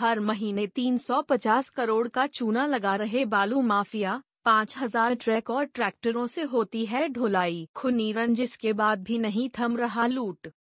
हर महीने 350 करोड़ का चूना लगा रहे बालू माफिया पाँच हजार ट्रैक और ट्रैक्टरों से होती है ढुलाई खुनीरन जिसके बाद भी नहीं थम रहा लूट